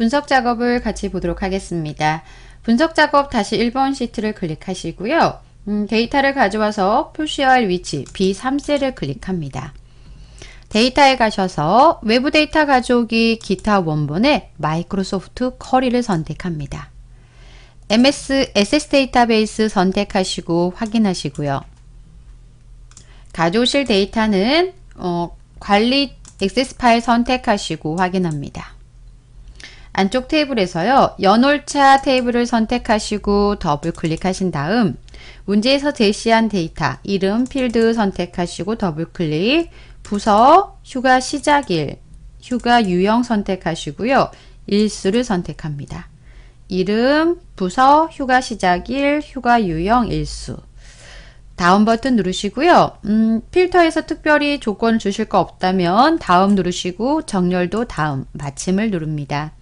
분석 작업을 같이 보도록 하겠습니다. 분석 작업 다시 1번 시트를 클릭하시고요. 음, 데이터를 가져와서 표시할 위치 B3셀을 클릭합니다. 데이터에 가셔서 외부 데이터 가져오기 기타 원본에 마이크로소프트 커리를 선택합니다. MS SS 데이터베이스 선택하시고 확인하시고요. 가져오실 데이터는 어, 관리 액세스 파일 선택하시고 확인합니다. 안쪽 테이블에서요. 연월차 테이블을 선택하시고 더블 클릭하신 다음 문제에서 제시한 데이터, 이름, 필드 선택하시고 더블 클릭, 부서, 휴가 시작일, 휴가 유형 선택하시고요. 일수를 선택합니다. 이름, 부서, 휴가 시작일, 휴가 유형, 일수. 다음 버튼 누르시고요. 음, 필터에서 특별히 조건 주실 거 없다면 다음 누르시고 정렬도 다음, 마침을 누릅니다.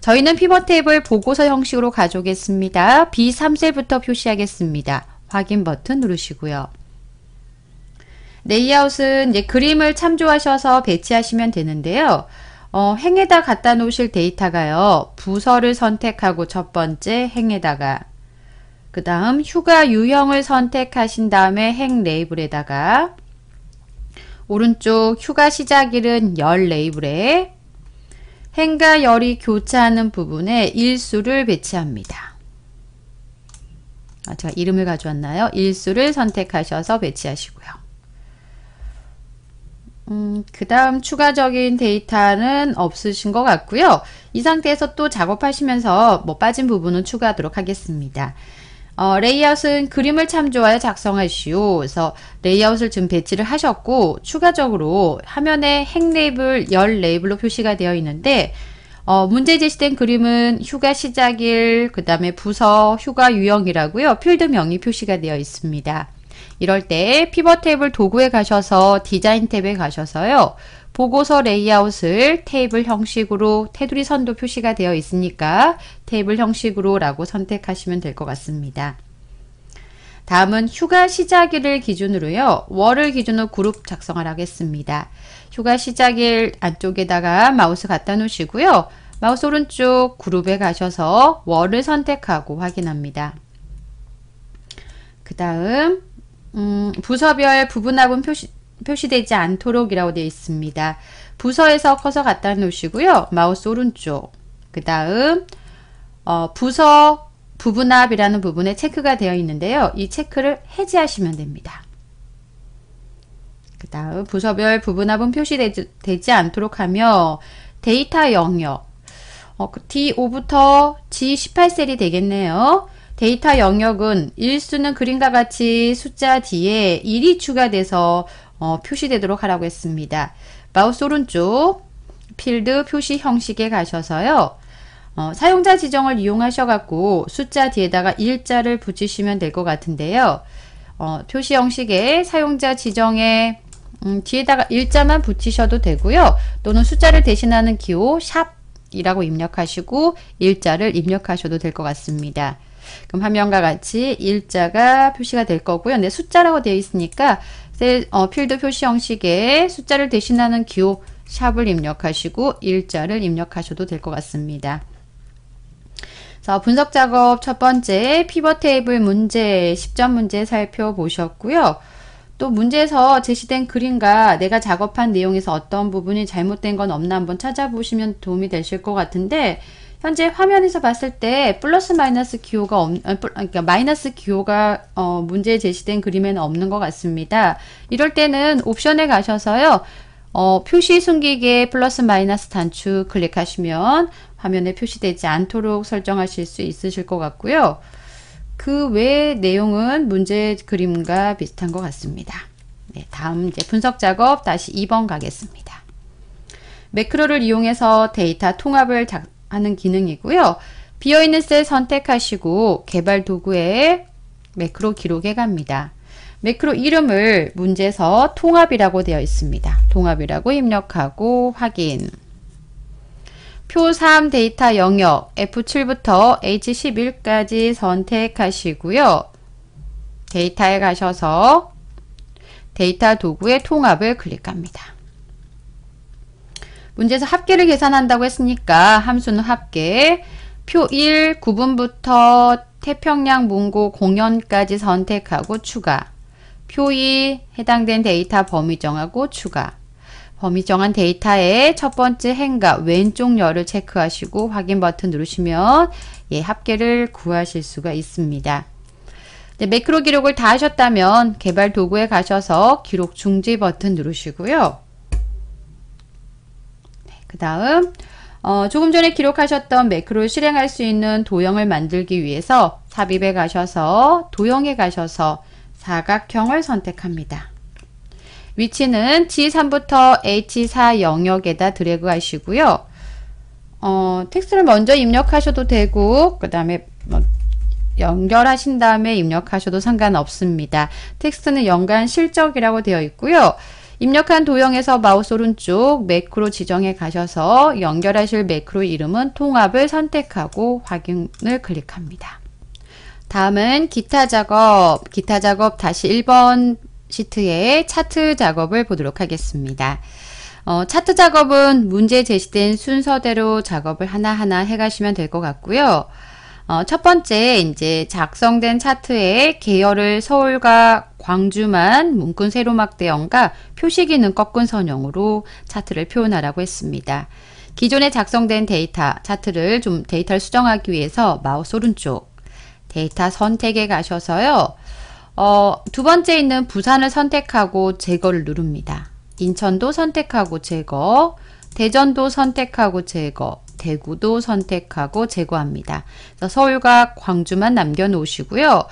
저희는 피벗 테이블 보고서 형식으로 가져오겠습니다. B3셀부터 표시하겠습니다. 확인 버튼 누르시고요. 레이아웃은 이제 그림을 참조하셔서 배치하시면 되는데요. 어, 행에다 갖다 놓으실 데이터가요. 부서를 선택하고 첫 번째 행에다가 그 다음 휴가 유형을 선택하신 다음에 행 레이블에다가 오른쪽 휴가 시작일은 열 레이블에 행과 열이 교차하는 부분에 일수를 배치합니다. 아, 제가 이름을 가져왔나요? 일수를 선택하셔서 배치하시고요. 음, 그 다음 추가적인 데이터는 없으신 것 같고요. 이 상태에서 또 작업하시면서 뭐 빠진 부분은 추가하도록 하겠습니다. 어, 레이아웃은 그림을 참조하여 작성하시오. 그래서 레이아웃을 지금 배치를 하셨고 추가적으로 화면에 행 레이블, 열 레이블로 표시가 되어 있는데 어, 문제 제시된 그림은 휴가 시작일, 그 다음에 부서, 휴가 유형이라고요. 필드명이 표시가 되어 있습니다. 이럴 때 피벗 테이블 도구에 가셔서 디자인 탭에 가셔서요. 보고서 레이아웃을 테이블 형식으로 테두리 선도 표시가 되어 있으니까 테이블 형식으로 라고 선택하시면 될 것 같습니다. 다음은 휴가 시작일을 기준으로요. 월을 기준으로 그룹 작성을 하겠습니다. 휴가 시작일 안쪽에다가 마우스 갖다 놓으시고요. 마우스 오른쪽 그룹에 가셔서 월을 선택하고 확인합니다. 그 다음 음, 부서별 부분합은 표시, 표시되지 않도록 이라고 되어 있습니다. 부서에서 커서 갖다 놓으시고요. 마우스 오른쪽. 그 다음 어, 부서 부분합이라는 부분에 체크가 되어 있는데요. 이 체크를 해제하시면 됩니다. 그 다음 부서별 부분합은 표시되지 않도록 하며 데이터 영역 어, 그 D5부터 G18셀이 되겠네요. 데이터 영역은 일수는 그림과 같이 숫자 뒤에 1이 추가돼서 어, 표시되도록 하라고 했습니다. 마우스 오른쪽 필드 표시 형식에 가셔서요. 어, 사용자 지정을 이용하셔갖고 숫자 뒤에다가 일자를 붙이시면 될 것 같은데요. 어, 표시 형식에 사용자 지정에 음, 뒤에다가 일자만 붙이셔도 되고요. 또는 숫자를 대신하는 기호 샵이라고 입력하시고 일자를 입력하셔도 될 것 같습니다. 그럼 화면과 같이 일자가 표시가 될 거고요. 네, 숫자라고 되어 있으니까 셀, 어, 필드 표시 형식에 숫자를 대신하는 기호 샵을 입력하시고 일자를 입력하셔도 될 것 같습니다. 자, 분석 작업 첫 번째 피벗 테이블 문제 10점 문제 살펴보셨고요. 또 문제에서 제시된 그림과 내가 작업한 내용에서 어떤 부분이 잘못된 건 없나 한번 찾아보시면 도움이 되실 것 같은데 현재 화면에서 봤을 때 플러스 마이너스 기호가 없, 어, 그러니까 마이너스 기호가 어, 문제에 제시된 그림에는 없는 것 같습니다. 이럴 때는 옵션에 가셔서요. 어, 표시 숨기기 플러스 마이너스 단축 클릭하시면 화면에 표시되지 않도록 설정하실 수 있으실 것 같고요. 그 외 내용은 문제 그림과 비슷한 것 같습니다. 네, 다음 이제 분석 작업 다시 2번 가겠습니다. 매크로를 이용해서 데이터 통합을 작, 하는 기능이고요. 비어있는 셀 선택하시고 개발 도구에 매크로 기록에 갑니다. 매크로 이름을 문제에서 통합이라고 되어 있습니다. 통합이라고 입력하고 확인. 표 3 데이터 영역 F7부터 H11까지 선택하시고요. 데이터에 가셔서 데이터 도구의 통합을 클릭합니다. 문제에서 합계를 계산한다고 했으니까 함수는 합계 표 1 구분부터 태평양 문구 공연까지 선택하고 추가 표 2 해당된 데이터 범위 정하고 추가 범위 정한 데이터의 첫 번째 행과 왼쪽 열을 체크하시고 확인 버튼 누르시면 예, 합계를 구하실 수가 있습니다. 네, 매크로 기록을 다 하셨다면 개발 도구에 가셔서 기록 중지 버튼 누르시고요. 그 다음 어, 조금 전에 기록하셨던 매크로 실행할 수 있는 도형을 만들기 위해서 삽입에 가셔서 도형에 가셔서 사각형을 선택합니다. 위치는 G3부터 H4 영역에다 드래그 하시고요. 어, 텍스트를 먼저 입력하셔도 되고 그 다음에 뭐 연결하신 다음에 입력하셔도 상관없습니다. 텍스트는 연간 실적이라고 되어 있고요. 입력한 도형에서 마우스 오른쪽 매크로 지정에 가셔서 연결하실 매크로 이름은 통합을 선택하고 확인을 클릭합니다. 다음은 기타 작업, 기타 작업 다시 1번 시트의 차트 작업을 보도록 하겠습니다. 어, 차트 작업은 문제 제시된 순서대로 작업을 하나하나 해가시면 될 것 같고요. 어, 첫 번째 이제 작성된 차트에 계열을 서울과 광주만 문근 세로막대형과 표시기는 꺾은 선형으로 차트를 표현하라고 했습니다. 기존에 작성된 데이터 차트를 좀 데이터를 수정하기 위해서 마우스 오른쪽 데이터 선택에 가셔서요. 어, 두 번째 있는 부산을 선택하고 제거를 누릅니다. 인천도 선택하고 제거, 대전도 선택하고 제거, 대구도 선택하고 제거합니다. 서울과 광주만 남겨놓으시고요.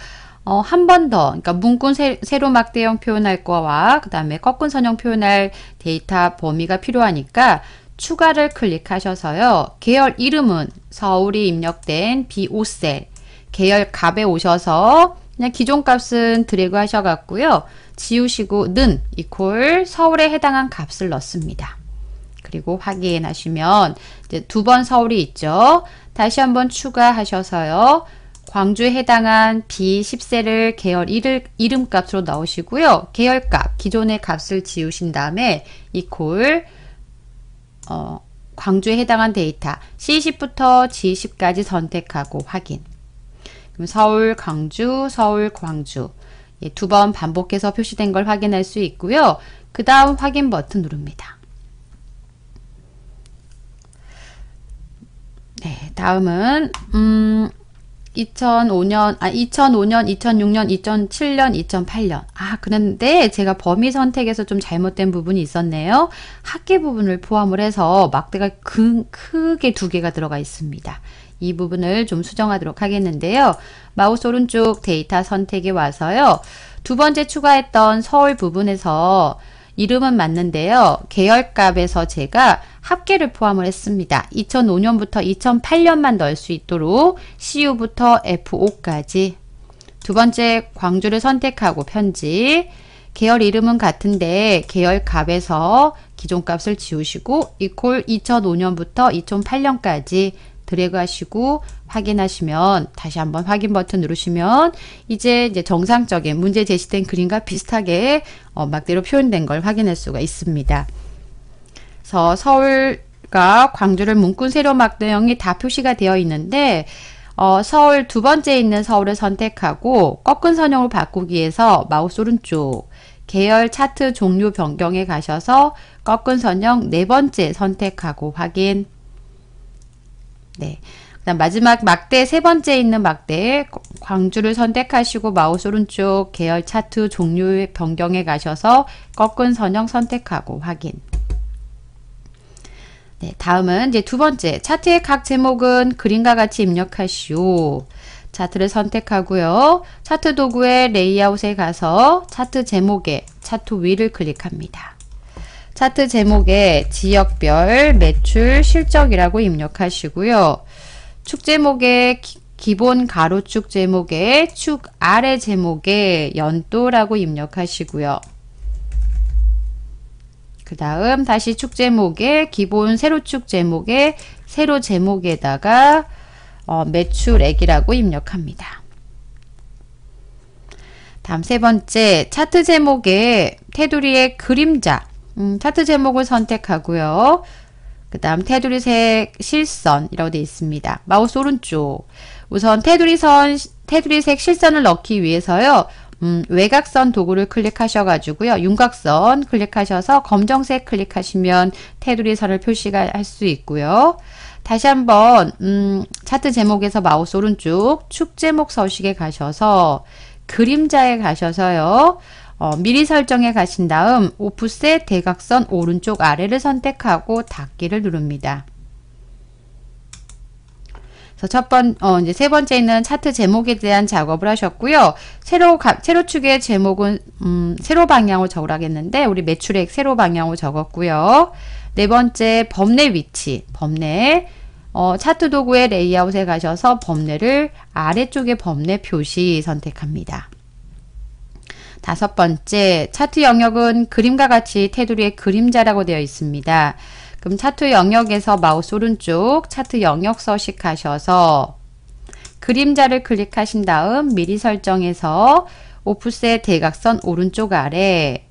어, 한 번 더, 그러니까 문구 세, 로막 대형 표현할 거와 그 다음에 꺾은 선형 표현할 데이터 범위가 필요하니까 추가를 클릭하셔서요. 계열 이름은 서울이 입력된 B5셀 계열 값에 오셔서 그냥 기존 값은 드래그 하셔갖고요. 지우시고 는 이퀄 서울에 해당한 값을 넣습니다. 그리고 확인하시면 이제 두 번 서울이 있죠. 다시 한번 추가하셔서요. 광주에 해당한 B10세를 계열 이름, 이름값으로 넣으시고요. 계열값, 기존의 값을 지우신 다음에 이콜 어, 광주에 해당한 데이터 C10부터 G10까지 선택하고 확인. 그럼 서울, 광주, 서울, 광주 예, 두번 반복해서 표시된 걸 확인할 수 있고요. 그 다음 확인 버튼 누릅니다. 네, 다음은 음 2005년, 아 2005년, 2006년, 2007년, 2008년. 아, 그런데 제가 범위 선택에서 좀 잘못된 부분이 있었네요. 학기 부분을 포함을 해서 막대가 큰, 그, 크게 두 개가 들어가 있습니다. 이 부분을 좀 수정하도록 하겠는데요. 마우스 오른쪽 데이터 선택에 와서요. 두 번째 추가했던 서울 부분에서 이름은 맞는데요. 계열값에서 제가 합계를 포함을 했습니다. 2005년부터 2008년만 넣을 수 있도록 CU부터 F5까지 두 번째 광주를 선택하고 편집 계열 이름은 같은데 계열 값에서 기존 값을 지우시고 이퀄 2005년부터 2008년까지 드래그 하시고 확인하시면 다시 한번 확인 버튼 누르시면 이제 이제 정상적인 문제 제시된 그림과 비슷하게 어, 막대로 표현된 걸 확인할 수가 있습니다. 서 서울과 광주를 문군 세로 막대형이 다 표시가 되어 있는데 어, 서울 두 번째 있는 서울을 선택하고 꺾은 선형으로 바꾸기위해서 마우스 오른쪽 계열 차트 종류 변경에 가셔서 꺾은 선형 네 번째 선택하고 확인 네. 마지막 막대 세 번째 있는 막대 광주를 선택하시고 마우스 오른쪽 계열 차트 종류 변경에 가셔서 꺾은 선형 선택하고 확인 네, 다음은 이제 두 번째 차트의 각 제목은 그림과 같이 입력하시오. 차트를 선택하고요. 차트 도구의 레이아웃에 가서 차트 제목에 차트 위를 클릭합니다. 차트 제목에 지역별 매출 실적이라고 입력하시고요. 축 제목에 기본 가로축 제목에 축 아래 제목에 연도라고 입력하시고요. 그 다음 다시 축 제목에 기본 세로축 제목에 세로 제목에다가 어, 매출액이라고 입력합니다. 다음 세 번째 차트 제목에 테두리의 그림자 음, 차트 제목을 선택하고요. 그 다음 테두리색 실선이라고 되어 있습니다. 마우스 오른쪽 우선 테두리선 테두리색 실선을 넣기 위해서요. 음, 외곽선 도구를 클릭하셔가지고요. 윤곽선 클릭하셔서 검정색 클릭하시면 테두리 선을 표시가 할 수 있고요. 다시 한번 음, 차트 제목에서 마우스 오른쪽 축 제목 서식에 가셔서 그림자에 가셔서요. 어, 미리 설정해 가신 다음 오프셋 대각선 오른쪽 아래를 선택하고 닫기를 누릅니다. 그래서 첫 번, 어, 이제 세 번째는 차트 제목에 대한 작업을 하셨고요. 세로, 가, 세로 축의 제목은, 음, 세로 방향으로 적으라겠는데, 우리 매출액 세로 방향으로 적었고요. 네 번째, 범례 위치, 범례. 어, 차트 도구의 레이아웃에 가셔서 범례를 아래쪽에 범례 표시 선택합니다. 다섯 번째, 차트 영역은 그림과 같이 테두리에 그림자라고 되어 있습니다. 그럼 차트 영역에서 마우스 오른쪽 차트 영역 서식하셔서 그림자를 클릭하신 다음 미리 설정에서 오프셋 대각선 오른쪽 아래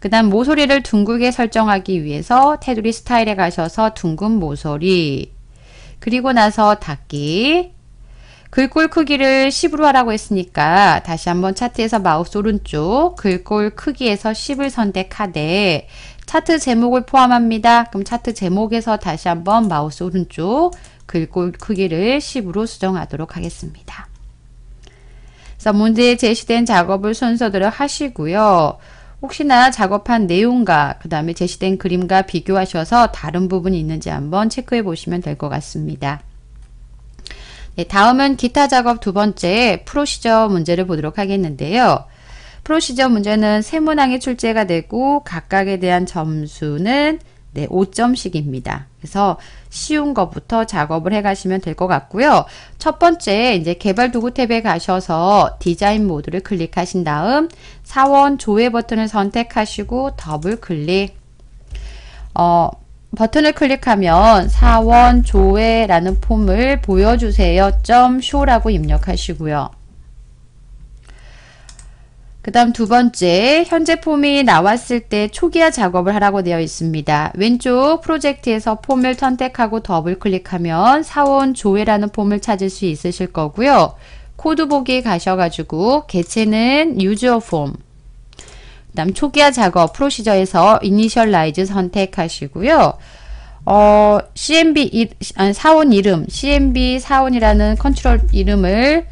그 다음 모서리를 둥글게 설정하기 위해서 테두리 스타일에 가셔서 둥근 모서리 그리고 나서 닫기 글꼴 크기를 10으로 하라고 했으니까 다시 한번 차트에서 마우스 오른쪽 글꼴 크기에서 10을 선택하되 차트 제목을 포함합니다. 그럼 차트 제목에서 다시 한번 마우스 오른쪽 글꼴 크기를 10으로 수정하도록 하겠습니다. 그래서 문제에 제시된 작업을 순서대로 하시고요. 혹시나 작업한 내용과 그 다음에 제시된 그림과 비교하셔서 다른 부분이 있는지 한번 체크해 보시면 될 것 같습니다. 네, 다음은 기타 작업 두 번째 프로시저 문제를 보도록 하겠는데요. 프로시저 문제는 세 문항이 출제가 되고 각각에 대한 점수는 네, 5점씩입니다. 그래서 쉬운 것부터 작업을 해 가시면 될 것 같고요. 첫 번째 이제 개발 도구 탭에 가셔서 디자인 모드를 클릭하신 다음 사원 조회 버튼을 선택하시고 더블 클릭 어, 버튼을 클릭하면 사원 조회라는 폼을 보여주세요. .show라고 입력하시고요. 그 다음 두 번째, 현재 폼이 나왔을 때 초기화 작업을 하라고 되어 있습니다. 왼쪽 프로젝트에서 폼을 선택하고 더블 클릭하면 사원 조회라는 폼을 찾을 수 있으실 거고요. 코드 보기 가셔가지고 개체는 유저 폼, 그 다음 초기화 작업 프로시저에서 이니셜라이즈 선택하시고요. 어, CMB 이, 아니, 사원 이름, CMB 사원이라는 컨트롤 이름을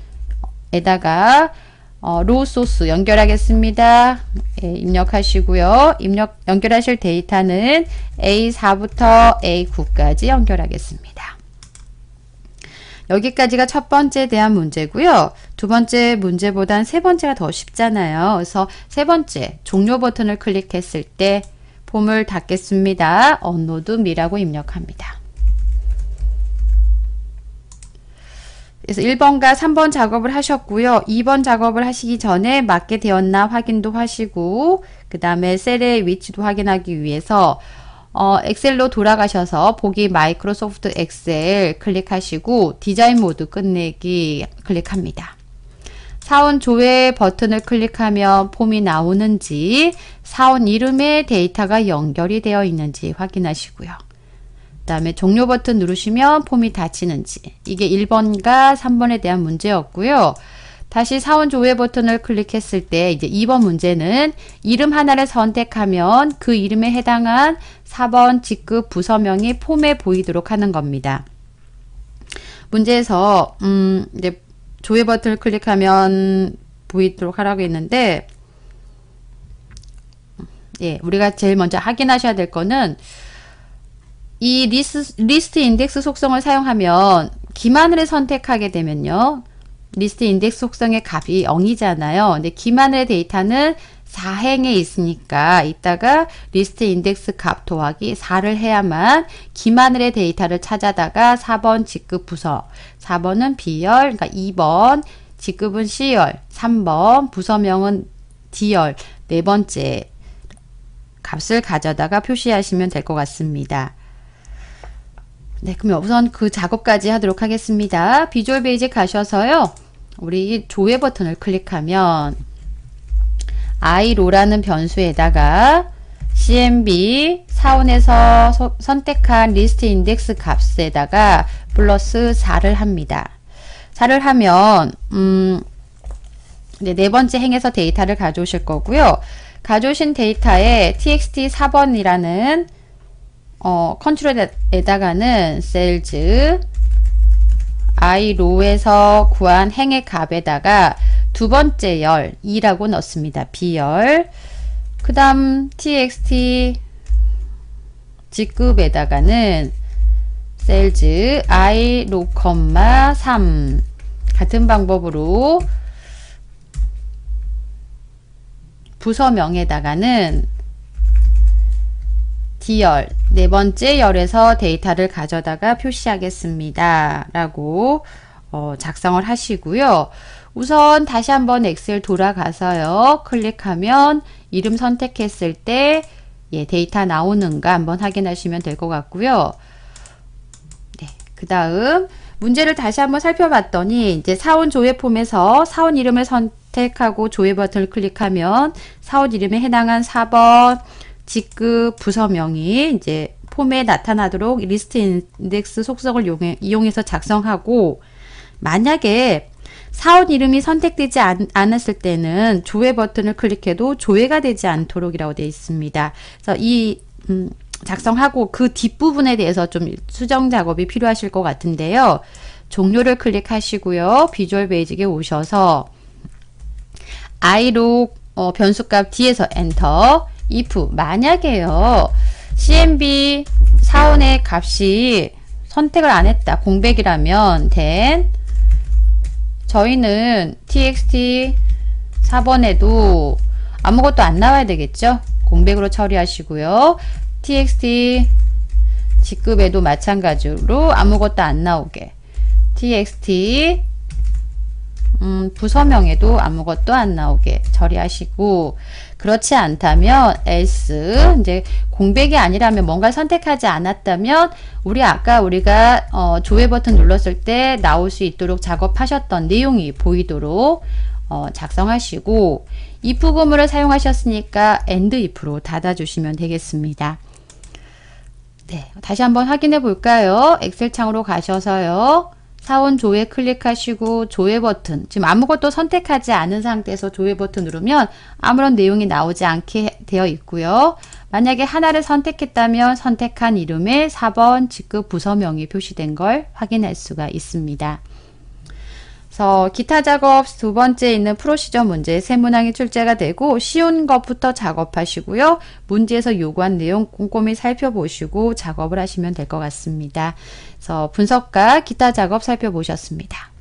에다가 어, 로우 소스 연결하겠습니다. 예, 입력하시고요. 입력 연결하실 데이터는 A4부터 A9까지 연결하겠습니다. 여기까지가 첫 번째에 대한 문제고요. 두 번째 문제보단 세 번째가 더 쉽잖아요. 그래서 세 번째 종료 버튼을 클릭했을 때 폼을 닫겠습니다. 언로드 미라고 입력합니다. 그래서 1번과 3번 작업을 하셨고요. 2번 작업을 하시기 전에 맞게 되었나 확인도 하시고 그 다음에 셀의 위치도 확인하기 위해서 어, 엑셀로 돌아가셔서 보기 마이크로소프트 엑셀 클릭하시고 디자인 모드 끝내기 클릭합니다. 사원 조회 버튼을 클릭하면 폼이 나오는지 사원 이름에 데이터가 연결이 되어 있는지 확인하시고요. 그 다음에 종료 버튼 누르시면 폼이 닫히는지 이게 1번과 3번에 대한 문제였고요. 다시 사원 조회 버튼을 클릭했을 때 이제 2번 문제는 이름 하나를 선택하면 그 이름에 해당한 4번 직급 부서명이 폼에 보이도록 하는 겁니다. 문제에서 음 이제 조회 버튼을 클릭하면 보이도록 하라고 했는데 예, 우리가 제일 먼저 확인하셔야 될 거는 이 리스, 리스트 인덱스 속성을 사용하면 기만을 선택하게 되면요. 리스트 인덱스 속성의 값이 0이잖아요. 근데 기만의 데이터는 4행에 있으니까 이따가 리스트 인덱스 값 더하기 4를 해야만 기마늘의 데이터를 찾아다가 4번 직급 부서 4번은 B열 그러니까 2번 직급은 C열 3번 부서명은 D열 네 번째 값을 가져다가 표시하시면 될 것 같습니다. 네, 그럼 우선 그 작업까지 하도록 하겠습니다. 비주얼 베이직 가셔서요. 우리 조회 버튼을 클릭하면 i로라는 변수에다가 CMB 사원에서 소, 선택한 리스트 인덱스 값에다가 플러스 4를 합니다. 4를 하면 음, 네, 네 번째 행에서 데이터를 가져오실 거고요. 가져오신 데이터에 txt 4번이라는 어, 컨트롤에다가는 셀즈 i로에서 구한 행의 값에다가 두 번째 열 2라고 넣습니다. b열 그 다음 txt 직급에다가는 셀즈 i 로 컴마 3 같은 방법으로 부서명에다가는 D열, 네 번째 열에서 데이터를 가져다가 표시하겠습니다. 라고 어, 작성을 하시고요. 우선 다시 한번 엑셀 돌아가서요. 클릭하면 이름 선택했을 때 예, 데이터 나오는가 한번 확인하시면 될 것 같고요. 네, 그 다음 문제를 다시 한번 살펴봤더니 이제 사원 조회 폼에서 사원 이름을 선택하고 조회 버튼을 클릭하면 사원 이름에 해당한 4번, 직급 부서명이 이제 폼에 나타나도록 리스트 인덱스 속성을 이용해, 서 작성하고 만약에 사원 이름이 선택되지 않, 았을 때는 조회 버튼을 클릭해도 조회가 되지 않도록 이라고 되어 있습니다. 그래서 이 음, 작성하고 그 뒷부분에 대해서 좀 수정 작업이 필요하실 것 같은데요. 종료를 클릭하시고요. 비주얼 베이직에 오셔서 아로 어, 변수값 뒤에서 엔터 if 만약에요. CMB 사원의 값이 선택을 안 했다. 공백이라면 then 저희는 txt 4번에도 아무것도 안 나와야 되겠죠? 공백으로 처리하시고요. txt 직급에도 마찬가지로 아무것도 안 나오게 txt 음, 부서명에도 아무것도 안 나오게 처리하시고 그렇지 않다면 else 이제 공백이 아니라면 뭔가 선택하지 않았다면 우리 아까 우리가 어, 조회 버튼 눌렀을 때 나올 수 있도록 작업하셨던 내용이 보이도록 어, 작성하시고 if 구문을 사용하셨으니까 e n d if로 닫아주시면 되겠습니다. 네, 다시 한번 확인해 볼까요? 엑셀 창으로 가셔서요. 사원 조회 클릭하시고 조회 버튼 지금 아무것도 선택하지 않은 상태에서 조회 버튼 누르면 아무런 내용이 나오지 않게 되어 있고요. 만약에 하나를 선택했다면 선택한 이름에 4번 직급 부서명이 표시된 걸 확인할 수가 있습니다. 그래서 기타 작업 두 번째 있는 프로시저 문제 세 문항이 출제가 되고 쉬운 것부터 작업하시고요. 문제에서 요구한 내용 꼼꼼히 살펴보시고 작업을 하시면 될 것 같습니다. 그래서 분석과 기타 작업 살펴보셨습니다.